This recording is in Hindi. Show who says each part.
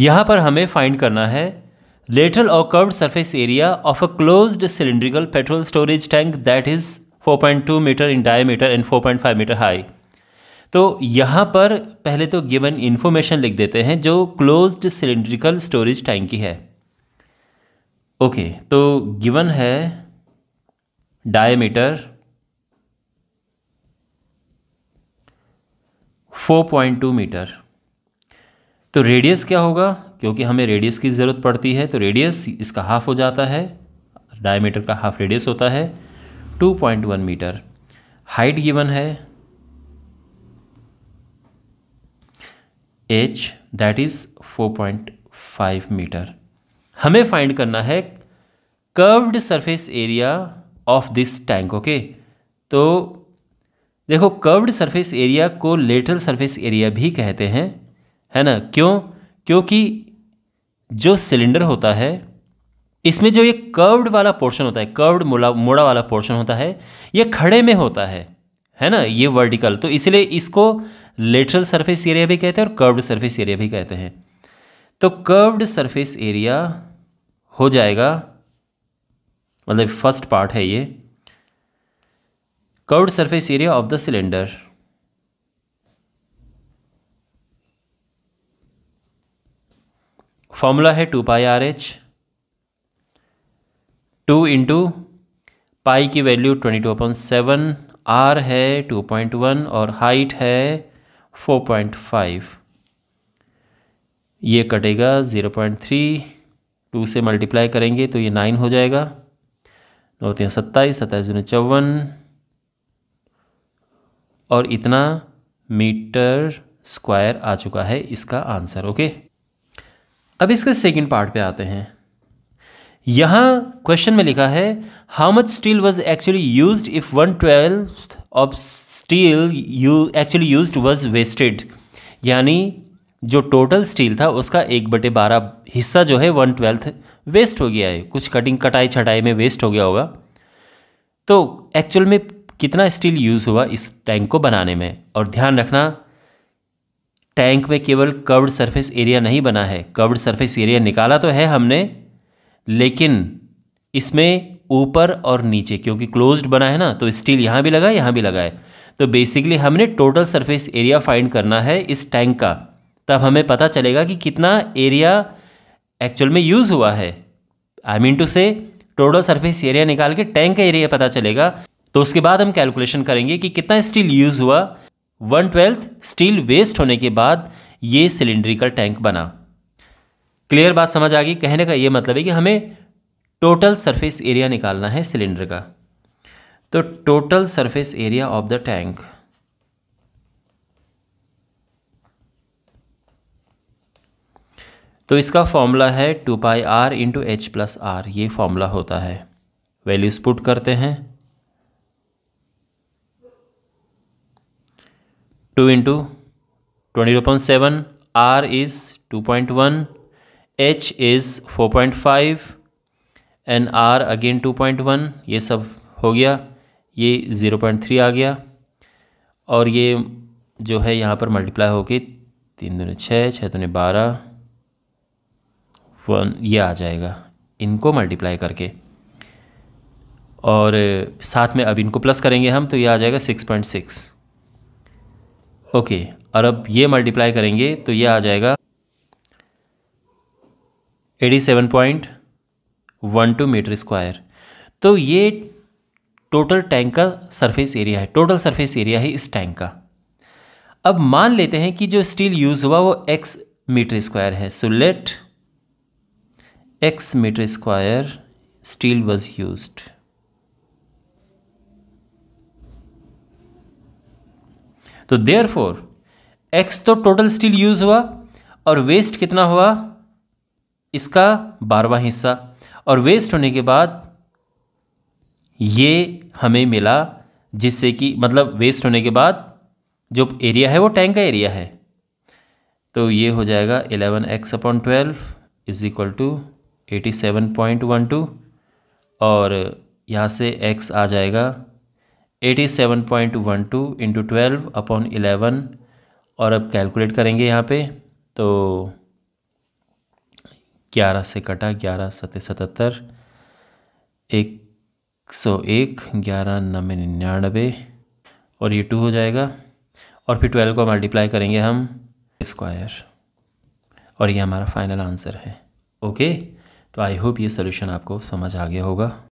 Speaker 1: यहां पर हमें फाइंड करना है लेटरल और curved surface area of a close cylindrical petrol storage tank that is 4.2 metre in diameter and four point five metre high तो यहां पर पहले तो गिवन इन्फॉर्मेशन लिख देते हैं जो क्लोज्ड सिलेंड्रिकल स्टोरेज टैंक की है ओके okay, तो गिवन है डायमीटर टू मीटर तो रेडियस क्या होगा क्योंकि हमें रेडियस की ज़रूरत पड़ती है तो रेडियस इसका हाफ हो जाता है डायमीटर का हाफ रेडियस होता है 2.1 मीटर हाइट गिवन है एच दैट इज़ 4.5 मीटर हमें फाइंड करना है curved surface area of this tank okay तो देखो कर्व्ड सरफेस एरिया को लेटरल सरफेस एरिया भी कहते हैं है ना क्यों क्योंकि जो सिलेंडर होता है इसमें जो ये कर्व्ड वाला पोर्शन होता है कर्व्ड मुड़ा मुड़ा वाला पोर्शन होता है ये खड़े में होता है है ना ये वर्टिकल तो इसलिए इसको लेटरल सरफेस एरिया भी कहते हैं और कर्व्ड सरफेस एरिया भी कहते हैं तो कर्व्ड सरफेस एरिया हो जाएगा मतलब फर्स्ट पार्ट है ये curved surface area of the cylinder formula है two pi R H two into pi की value twenty two upon seven R है टू पॉइंट वन और हाइट है फोर पॉइंट फाइव ये कटेगा ज़ीरो पॉइंट थ्री टू से मल्टीप्लाई करेंगे तो ये नाइन हो जाएगा नौ तीन सत्ताईस सत्ताईस जून चौवन और इतना मीटर स्क्वायर आ चुका है इसका आंसर ओके अब इसके सेकंड पार्ट पे आते हैं यहाँ क्वेश्चन में लिखा है how much steel was actually use if one twelfth of steel you actually use was wasted यानी जो टोटल स्टील था उसका एक बटे बारह हिस्सा जो है वन ट्वेल्थ वेस्ट हो गया है कुछ कटिंग कटाई छटाई में वेस्ट हो गया होगा तो एक्चुअल में कितना स्टील यूज़ हुआ इस टैंक को बनाने में और ध्यान रखना टैंक में केवल कर्व्ड सरफेस एरिया नहीं बना है कर्व्ड सरफेस एरिया निकाला तो है हमने लेकिन इसमें ऊपर और नीचे क्योंकि क्लोज्ड बना है ना तो स्टील यहाँ भी लगा है यहाँ भी लगा है तो बेसिकली हमने टोटल सरफेस एरिया फाइंड करना है इस टैंक का तब हमें पता चलेगा कि कितना एरिया एक्चुअल में यूज़ हुआ है I mean to say total surface area निकाल के टैंक का एरिया पता चलेगा तो उसके बाद हम कैलकुलेशन करेंगे कि कितना स्टील यूज़ हुआ वन ट्वेल्थ स्टील वेस्ट होने के बाद ये सिलेंड्रिकल टैंक बना क्लियर बात समझ आ गई कहने का ये मतलब है कि हमें टोटल सरफेस एरिया निकालना है सिलेंडर का तो total surface area of the tank तो इसका फॉर्मूला है two pi R into H plus R ये फॉर्मूला होता है वैल्यूज पुट करते हैं two into twenty two point seven R is two point one H is four point five and R again two point one ये सब हो गया ये ज़ीरो पॉइंट थ्री आ गया और ये जो है यहाँ पर मल्टीप्लाई होके तीन दूने छः छः दो बारह वन ये आ जाएगा इनको मल्टीप्लाई करके और साथ में अब इनको प्लस करेंगे हम तो ये आ जाएगा सिक्स पॉइंट सिक्स ओके और अब ये मल्टीप्लाई करेंगे तो ये आ जाएगा eighty seven point one two metre square तो ये टोटल टैंक का सरफेस एरिया है टोटल सरफेस एरिया है इस टैंक का अब मान लेते हैं कि जो स्टील यूज़ हुआ वो एक्स मीटर स्क्वायर है so let X metre square steel was used तो देयर फोर एक्स तो टोटल स्टील यूज़ हुआ और वेस्ट कितना हुआ इसका बारवा हिस्सा और वेस्ट होने के बाद ये हमें मिला जिससे कि मतलब वेस्ट होने के बाद जो एरिया है वो टैंक का एरिया है तो ये हो जाएगा eleven X upon twelve is equal to eighty seven point one two और यहाँ से एक्स आ जाएगा eighty seven point one two into twelve upon eleven और अब कैलकुलेट करेंगे यहाँ पे तो ग्यारह से कटा ग्यारह सत सतहत्तर एक सौ एक ग्यारह नबे निन्यानबे और ये टू हो जाएगा और फिर ट्वेल्व को मल्टीप्लाई करेंगे हम स्क्वायर और ये हमारा फाइनल आंसर है ओके तो आई होप ये सोल्यूशन आपको समझ आ गया होगा